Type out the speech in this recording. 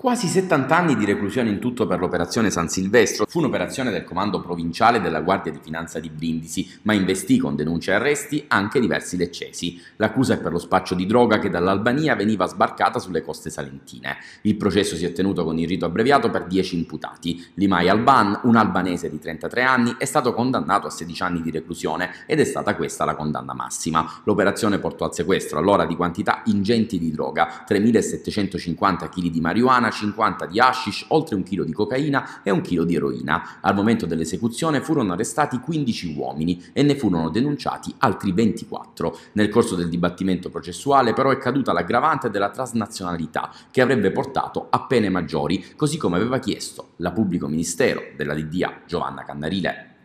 Quasi 70 anni di reclusione in tutto per l'operazione San Silvestro fu un'operazione del comando provinciale della Guardia di Finanza di Brindisi, ma investì con denunce e arresti anche diversi leccesi. L'accusa è per lo spaccio di droga che dall'Albania veniva sbarcata sulle coste salentine. Il processo si è tenuto con il rito abbreviato per 10 imputati. Limai Alban, un albanese di 33 anni, è stato condannato a 16 anni di reclusione ed è stata questa la condanna massima. L'operazione portò al sequestro allora di quantità ingenti di droga, 3.750 kg di marijuana marijuana, 50 di hashish, oltre un chilo di cocaina e un chilo di eroina. Al momento dell'esecuzione furono arrestati 15 uomini e ne furono denunciati altri 24. Nel corso del dibattimento processuale però è caduta l'aggravante della transnazionalità che avrebbe portato a pene maggiori, così come aveva chiesto la pubblico ministero della DDA Giovanna Cannarile.